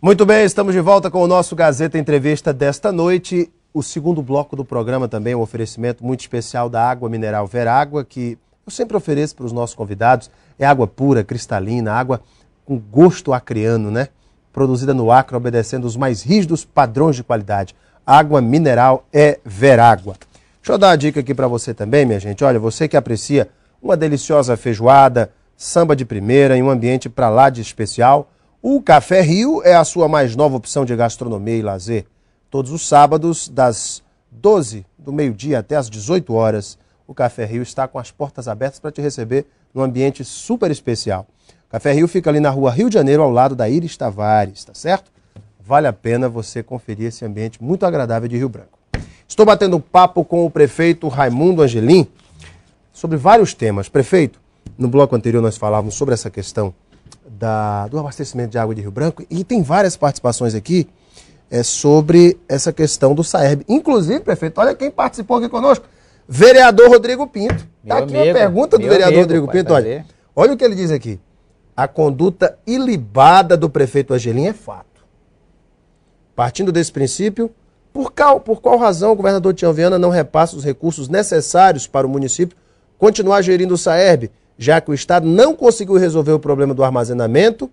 Muito bem, estamos de volta com o nosso Gazeta Entrevista desta noite. O segundo bloco do programa também é um oferecimento muito especial da água mineral Verágua, que eu sempre ofereço para os nossos convidados. É água pura, cristalina, água com gosto acreano, né? Produzida no Acre, obedecendo os mais rígidos padrões de qualidade. Água mineral é Verágua. Deixa eu dar a dica aqui para você também, minha gente. Olha, você que aprecia uma deliciosa feijoada, samba de primeira em um ambiente para lá de especial, o Café Rio é a sua mais nova opção de gastronomia e lazer. Todos os sábados, das 12 do meio-dia até as 18 horas, o Café Rio está com as portas abertas para te receber num ambiente super especial. O Café Rio fica ali na rua Rio de Janeiro, ao lado da Iris Tavares, tá certo? Vale a pena você conferir esse ambiente muito agradável de Rio Branco. Estou batendo papo com o prefeito Raimundo Angelim sobre vários temas. Prefeito, no bloco anterior nós falávamos sobre essa questão da, do abastecimento de água de Rio Branco e tem várias participações aqui é, sobre essa questão do Saerb. Inclusive, prefeito, olha quem participou aqui conosco. Vereador Rodrigo Pinto. Está aqui amigo, a pergunta do vereador amigo, Rodrigo Pinto. Olha, olha o que ele diz aqui. A conduta ilibada do prefeito Angelim é fato. Partindo desse princípio, por qual, por qual razão o governador Tião Viana não repassa os recursos necessários para o município continuar gerindo o Saerb? já que o Estado não conseguiu resolver o problema do armazenamento,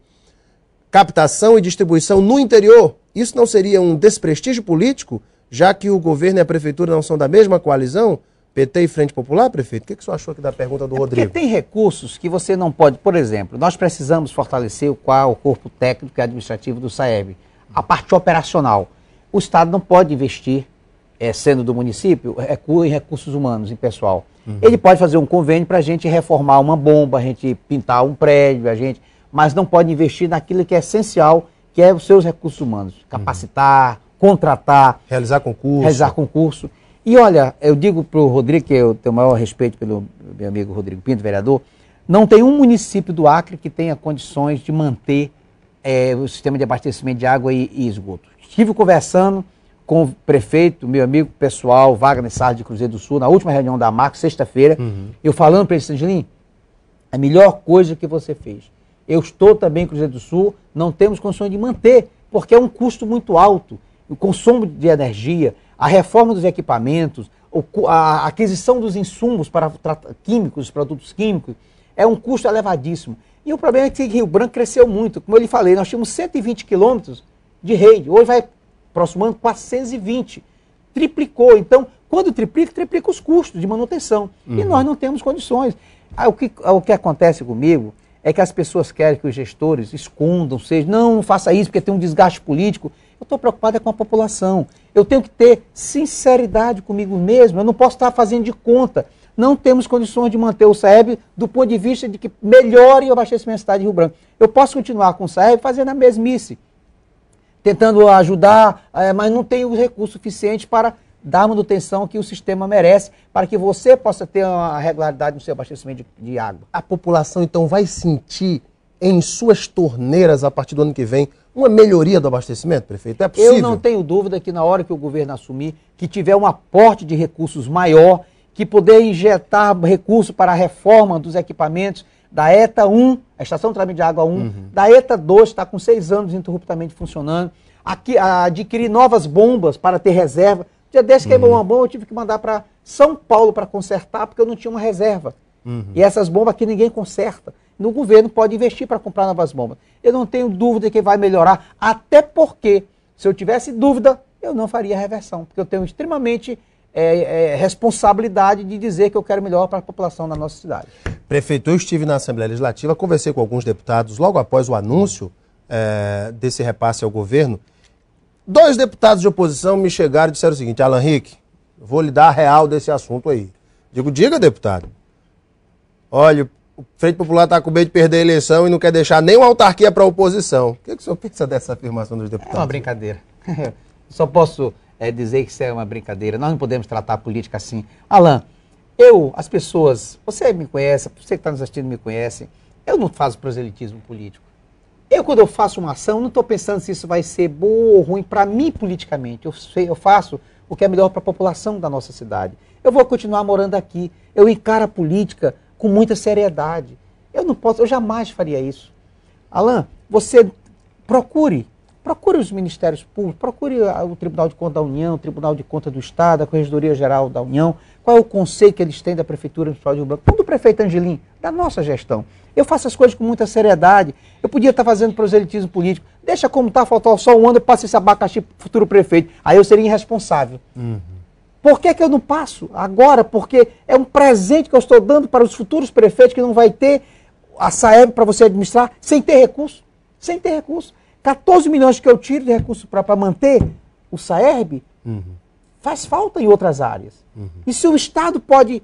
captação e distribuição no interior. Isso não seria um desprestígio político, já que o governo e a prefeitura não são da mesma coalizão? PT e Frente Popular, prefeito? O que, que o senhor achou aqui da pergunta do é Rodrigo? Porque tem recursos que você não pode. Por exemplo, nós precisamos fortalecer o qual o corpo técnico e administrativo do SAEB, a parte operacional. O Estado não pode investir é, sendo do município, é, é em recursos humanos, em pessoal. Uhum. Ele pode fazer um convênio para a gente reformar uma bomba, a gente pintar um prédio, a gente, mas não pode investir naquilo que é essencial, que é os seus recursos humanos, capacitar, uhum. contratar, realizar concurso, realizar concurso. E olha, eu digo para o Rodrigo que eu tenho o maior respeito pelo meu amigo Rodrigo Pinto, vereador, não tem um município do Acre que tenha condições de manter é, o sistema de abastecimento de água e, e esgoto. Estive conversando com o prefeito, meu amigo pessoal, Wagner Sardes de Cruzeiro do Sul, na última reunião da Marco, sexta-feira, uhum. eu falando para ele, Sangelim, a melhor coisa que você fez. Eu estou também em Cruzeiro do Sul, não temos condições de manter, porque é um custo muito alto. O consumo de energia, a reforma dos equipamentos, a aquisição dos insumos para químicos, produtos químicos, é um custo elevadíssimo. E o problema é que Rio Branco cresceu muito. Como eu lhe falei, nós tínhamos 120 quilômetros de rede. Hoje vai Próximo ano, 420. Triplicou. Então, quando triplica, triplica os custos de manutenção. Uhum. E nós não temos condições. Ah, o, que, ah, o que acontece comigo é que as pessoas querem que os gestores escondam, seja, não, não faça isso porque tem um desgaste político. Eu estou preocupado é com a população. Eu tenho que ter sinceridade comigo mesmo. Eu não posso estar fazendo de conta. Não temos condições de manter o Saeb do ponto de vista de que melhore o abastecimento da cidade de Rio Branco. Eu posso continuar com o Saeb fazendo a mesmice tentando ajudar, é, mas não tem os recursos suficientes para dar a manutenção que o sistema merece, para que você possa ter uma regularidade no seu abastecimento de, de água. A população, então, vai sentir em suas torneiras a partir do ano que vem uma melhoria do abastecimento, prefeito? É possível? Eu não tenho dúvida que na hora que o governo assumir, que tiver um aporte de recursos maior, que poder injetar recursos para a reforma dos equipamentos, da ETA 1, a estação de tratamento de água 1, uhum. da ETA 2, está com seis anos interruptamente funcionando, aqui, adquirir novas bombas para ter reserva. Dia desse uhum. queimou uma bomba, eu tive que mandar para São Paulo para consertar, porque eu não tinha uma reserva. Uhum. E essas bombas aqui ninguém conserta. No governo pode investir para comprar novas bombas. Eu não tenho dúvida que vai melhorar, até porque, se eu tivesse dúvida, eu não faria reversão, porque eu tenho extremamente é, é, responsabilidade de dizer que eu quero melhor para a população da nossa cidade. Prefeito, eu estive na Assembleia Legislativa, conversei com alguns deputados logo após o anúncio é, desse repasse ao governo. Dois deputados de oposição me chegaram e disseram o seguinte: Alan Henrique, vou lhe dar a real desse assunto aí. Digo, diga, deputado. Olha, o Frente Popular está com medo de perder a eleição e não quer deixar nenhuma autarquia para a oposição. O que, é que o senhor pensa dessa afirmação dos deputados? É uma brincadeira. Só posso é, dizer que isso é uma brincadeira. Nós não podemos tratar a política assim. Alain, eu, as pessoas, você me conhece, você que está nos assistindo me conhece, eu não faço proselitismo político. Eu, quando eu faço uma ação, não estou pensando se isso vai ser bom ou ruim para mim politicamente. Eu, eu faço o que é melhor para a população da nossa cidade. Eu vou continuar morando aqui. Eu encaro a política com muita seriedade. Eu não posso, eu jamais faria isso. Alain, você procure procure os ministérios públicos, procure o Tribunal de Contas da União, o Tribunal de Contas do Estado, a Corregedoria Geral da União, qual é o conselho que eles têm da Prefeitura do Estado de Rio Branco, tudo do prefeito Angelim, da nossa gestão. Eu faço as coisas com muita seriedade, eu podia estar fazendo proselitismo político, deixa como está, faltou só um ano, eu passo esse abacaxi para o futuro prefeito, aí eu seria irresponsável. Uhum. Por que, que eu não passo agora? Porque é um presente que eu estou dando para os futuros prefeitos que não vai ter a Saeb para você administrar sem ter recurso, sem ter recurso. 14 milhões que eu tiro de recursos para manter o SAERB uhum. faz falta em outras áreas. Uhum. E se o Estado pode,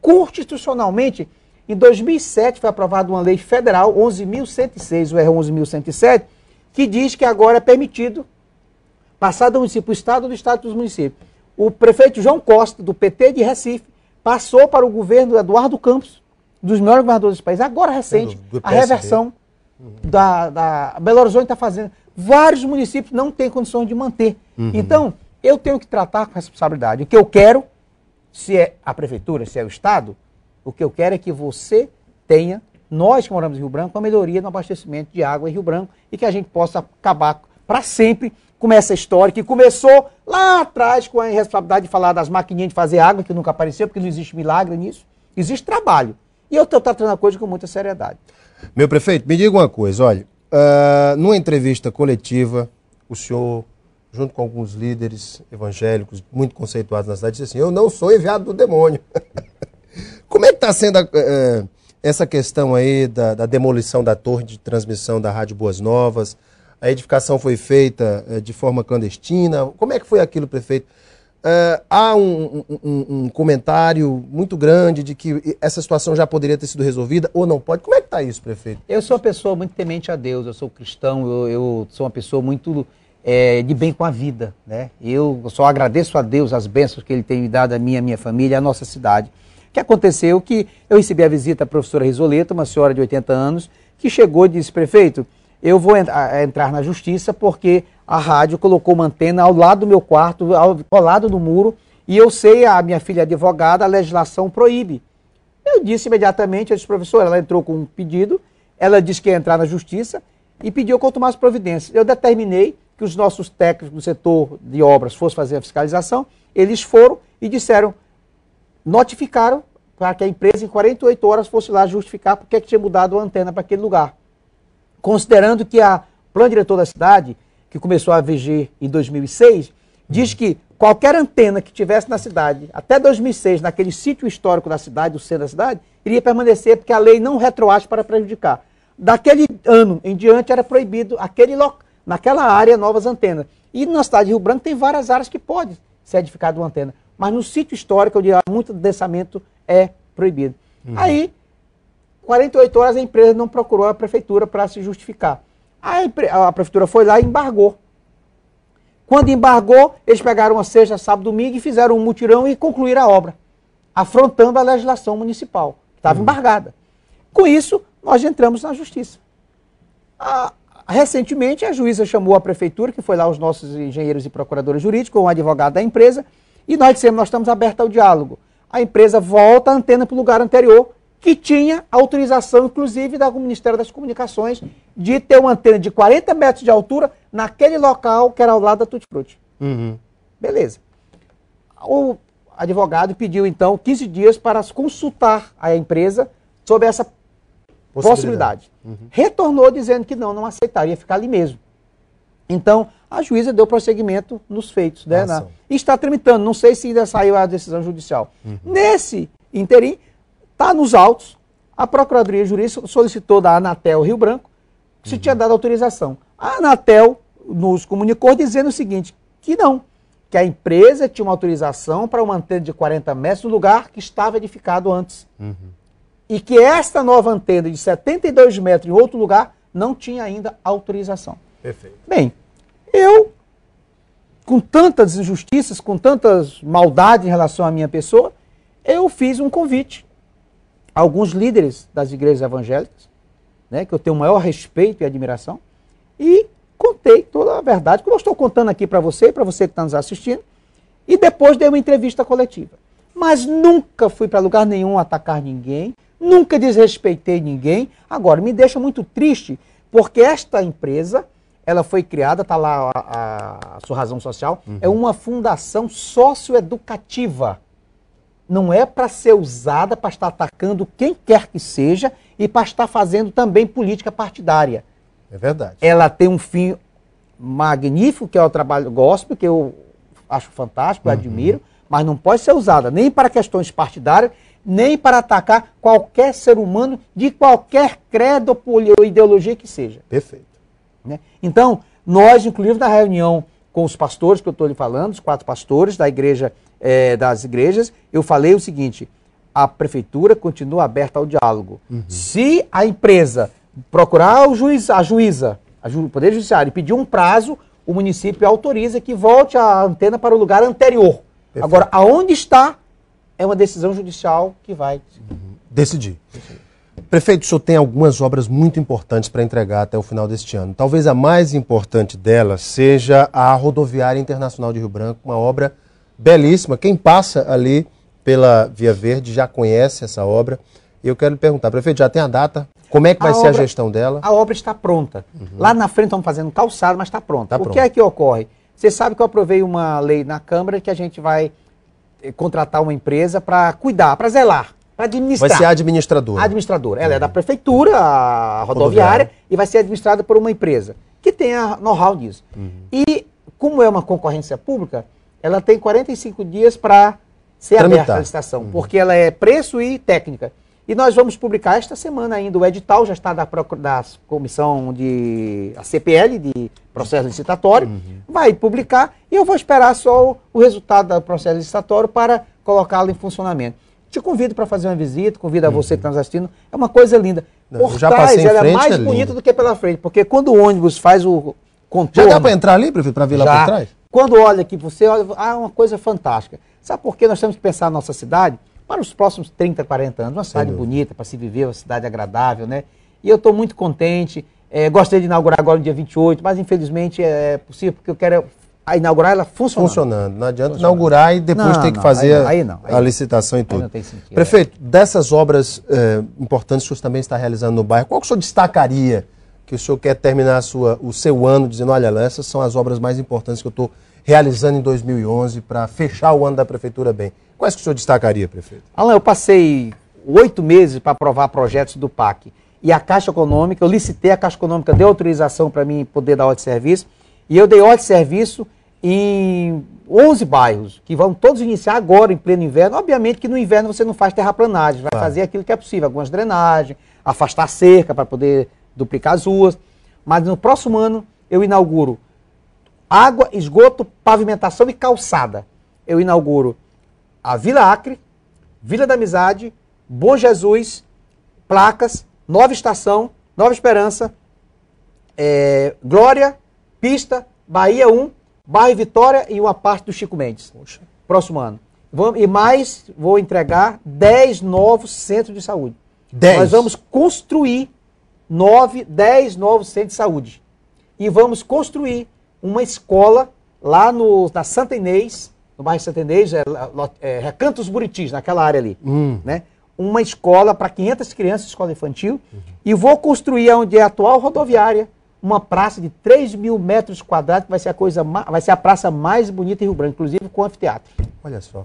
constitucionalmente, em 2007 foi aprovada uma lei federal, 11.106, o R11.107, que diz que agora é permitido passar do município, o Estado do Estado dos municípios. O prefeito João Costa, do PT de Recife, passou para o governo Eduardo Campos, dos melhores governadores do país, agora recente, a reversão uhum. da, da Belo Horizonte está fazendo. Vários municípios não têm condições de manter. Uhum. Então, eu tenho que tratar com responsabilidade. O que eu quero, se é a prefeitura, se é o Estado, o que eu quero é que você tenha, nós que moramos em Rio Branco, uma melhoria no abastecimento de água em Rio Branco e que a gente possa acabar para sempre com essa história que começou lá atrás com a irresponsabilidade de falar das maquininhas de fazer água, que nunca apareceu, porque não existe milagre nisso. Existe trabalho. E eu estou tratando a coisa com muita seriedade. Meu prefeito, me diga uma coisa, olha, uh, numa entrevista coletiva, o senhor, junto com alguns líderes evangélicos muito conceituados na cidade, disse assim, eu não sou enviado do demônio. Como é que está sendo a, uh, essa questão aí da, da, demolição da torre de transmissão da Rádio Boas Novas? A edificação foi feita uh, de forma clandestina? Como é que foi aquilo, prefeito? Uh, há um, um, um, comentário muito grande de que essa situação já poderia ter sido resolvida ou não pode. Como é que está isso, prefeito? Eu sou uma pessoa muito temente a Deus, eu sou cristão, eu, eu sou uma pessoa muito é, de bem com a vida. Né? Eu só agradeço a Deus as bênçãos que Ele tem me dado a mim, a minha família, a nossa cidade. O que aconteceu é que eu recebi a visita da professora Risoleta, uma senhora de 80 anos, que chegou e disse, prefeito, eu vou entrar na justiça porque a rádio, colocou uma antena ao lado do meu quarto, ao, ao lado do muro, e eu sei, a minha filha é advogada, a legislação proíbe. Eu disse imediatamente, eu disse, professor, ela entrou com um pedido, ela disse que ia entrar na justiça e pediu que eu tomasse providências. Eu determinei que os nossos técnicos do setor de obras fossem fazer a fiscalização, eles foram e disseram, notificaram para que a empresa em 48 horas fosse lá justificar porque é que tinha mudado a antena para aquele lugar. Considerando que a plano diretor da cidade que começou a vigir em 2006, diz que qualquer antena que tivesse na cidade, até 2006, naquele sítio histórico da cidade, do centro da cidade, iria permanecer porque a lei não retroage para prejudicar. Daquele ano em diante era proibido aquele local, naquela área novas antenas. E na cidade de Rio Branco tem várias áreas que pode ser edificada uma antena. Mas no sítio histórico, onde há muito densamento, é proibido. Uhum. Aí, 48 horas, a empresa não procurou a prefeitura para se justificar. A, a prefeitura foi lá e embargou. Quando embargou, eles pegaram uma sexta, sábado, domingo e fizeram um mutirão e concluíram a obra, afrontando a legislação municipal, que estava uhum. embargada. Com isso, nós entramos na justiça. A, recentemente, a juíza chamou a prefeitura, que foi lá os nossos engenheiros e procuradores jurídicos, um advogado da empresa, e nós dissemos, nós estamos abertos ao diálogo. A empresa volta a antena para o lugar anterior que tinha autorização, inclusive, do Ministério das Comunicações de ter uma antena de 40 metros de altura naquele local que era ao lado da Tutti Frutti. Uhum. Beleza. O advogado pediu, então, 15 dias para consultar a empresa sobre essa possibilidade. possibilidade. Uhum. Retornou dizendo que não, não aceitaria ficar ali mesmo. Então, a juíza deu prosseguimento nos feitos. Né, na... Está tramitando, não sei se ainda saiu a decisão judicial. Uhum. Nesse interim, Está nos autos, a Procuradoria Jurídica solicitou da Anatel Rio Branco se uhum. tinha dado autorização. A Anatel nos comunicou dizendo o seguinte, que não, que a empresa tinha uma autorização para uma antena de 40 metros no lugar que estava edificado antes. Uhum. E que esta nova antena de 72 metros em outro lugar não tinha ainda autorização. Perfeito. Bem, eu, com tantas injustiças, com tantas maldades em relação à minha pessoa, eu fiz um convite alguns líderes das igrejas evangélicas, né, que eu tenho o maior respeito e admiração, e contei toda a verdade, como eu estou contando aqui para você para você que está nos assistindo, e depois dei uma entrevista coletiva. Mas nunca fui para lugar nenhum atacar ninguém, nunca desrespeitei ninguém. Agora, me deixa muito triste, porque esta empresa, ela foi criada, está lá a, a, a, sua razão social, é uhum. é uma fundação socioeducativa não é para ser usada para estar atacando quem quer que seja e para estar fazendo também política partidária. É verdade. Ela tem um fim magnífico, que é o trabalho gospel, que eu acho fantástico, uhum. admiro, mas não pode ser usada nem para questões partidárias, nem para atacar qualquer ser humano de qualquer credo ou ideologia que seja. Perfeito. Né? Então, nós, inclusive na reunião com os pastores que eu estou lhe falando, os quatro pastores da igreja é, das igrejas, eu falei o seguinte: a prefeitura continua aberta ao diálogo. Uhum. Se a empresa procurar o juiz, a juíza, a ju, o poder judiciário, e pedir um prazo, o município autoriza que volte a antena para o lugar anterior. Perfeito. Agora, aonde está é uma decisão judicial que vai uhum. decidir. decidir. Prefeito, o senhor tem algumas obras muito importantes para entregar até o final deste ano. Talvez a mais importante delas seja a Rodoviária Internacional de Rio Branco, uma obra belíssima. Quem passa ali pela Via Verde já conhece essa obra. Eu quero lhe perguntar, prefeito, já tem a data? Como é que vai a ser obra, a gestão dela? A obra está pronta. Uhum. Lá na frente estão fazendo calçado, mas está pronta. Tá o que é que ocorre? Você sabe que eu aprovei uma lei na Câmara que a gente vai eh, contratar uma empresa para cuidar, para zelar administrar. Vai ser administradora. Administradora. Ela é, é da uhum. prefeitura rodoviária, rodoviária, e vai ser administrada por uma empresa que tem know-how nisso. Uhum. E como é uma concorrência pública, ela tem 45 dias para ser Tramitar. aberta a licitação, uhum. porque ela é preço e técnica. E nós vamos publicar esta semana ainda o edital, já está da, da comissão de a CPL, de processo licitatório, uhum. vai publicar e eu vou esperar só o, o resultado do processo licitatório para colocá-lo em funcionamento. Te convido para fazer uma visita, convido a uhum. você que está nos assistindo. É uma coisa linda. Por já trás, ela é frente, é mais é bonita do que pela frente, porque quando o ônibus faz o contorno... Já dá para entrar ali, prefeito, para ver já. lá por trás? Quando olha aqui, você olha, ah, uma coisa fantástica. Sabe por que nós temos que pensar na nossa cidade para os próximos 30, 40 anos? Uma cidade Entendeu? bonita para se viver, uma cidade agradável, né? E eu estou muito contente. É, eh, gostaria de inaugurar agora no dia 28, mas infelizmente é possível, porque eu quero a inaugurar ela funcionando. Funcionando. Não adianta funcionando. inaugurar e depois não, ter não, que fazer aí não, aí aí a licitação e tudo. É. Prefeito, dessas obras eh, importantes que o senhor também está realizando no bairro, qual que o senhor destacaria que o senhor quer terminar sua, o seu ano dizendo, olha, essas são as obras mais importantes que eu estou realizando em 2011 para fechar o ano da prefeitura bem. Quais que o senhor destacaria, prefeito? Alan, eu passei oito meses para aprovar projetos do PAC. E a Caixa Econômica, eu licitei, a Caixa Econômica deu autorização para mim poder dar ordem de serviço. E eu dei ordem de serviço em 11 bairros, que vão todos iniciar agora em pleno inverno. Obviamente que no inverno você não faz terraplanagem, vai claro. fazer aquilo que é possível, algumas drenagens, afastar cerca para poder duplicar as ruas. Mas no próximo ano eu inauguro água, esgoto, pavimentação e calçada. Eu inauguro a Vila Acre, Vila da Amizade, Bom Jesus, Placas, Nova Estação, Nova Esperança, é, Glória, Pista, Bahia 1 Bairro Vitória e uma parte do Chico Mendes. Poxa. Próximo ano. Vamos, e mais, vou entregar 10 novos centros de saúde. 10. Nós vamos construir 9, 10 novos centros de saúde. E vamos construir uma escola lá no, na Santa Inês, no bairro Santa Inês, é, é, Recantos Buritis, naquela área ali. Hum. Né? Uma escola para 500 crianças, escola infantil. Uhum. E vou construir onde é a atual rodoviária, uma praça de 3 mil metros quadrados, que vai ser a, coisa, vai ser a praça mais bonita em Rio Branco, inclusive com anfiteatro. Olha só.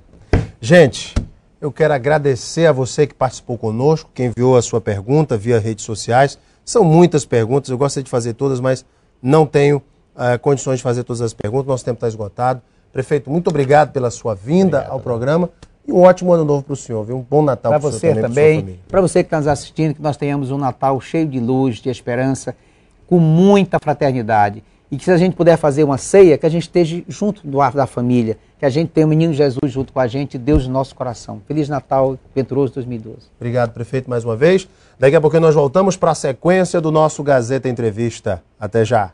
Gente, eu quero agradecer a você que participou conosco, que enviou a sua pergunta via redes sociais. São muitas perguntas, eu gosto de fazer todas, mas não tenho uh, condições de fazer todas as perguntas, nosso tempo está esgotado. Prefeito, muito obrigado pela sua vinda obrigado. ao programa. E um ótimo ano novo para o senhor, viu? Um bom Natal para você senhor também. Para você que está nos assistindo, que nós tenhamos um Natal cheio de luz, de esperança com muita fraternidade. E que se a gente puder fazer uma ceia, que a gente esteja junto do ar da família, que a gente tenha o menino Jesus junto com a gente, Deus no nosso coração. Feliz Natal, venturoso 2012. Obrigado, prefeito, mais uma vez. Daqui a pouco nós voltamos para a sequência do nosso Gazeta Entrevista. Até já.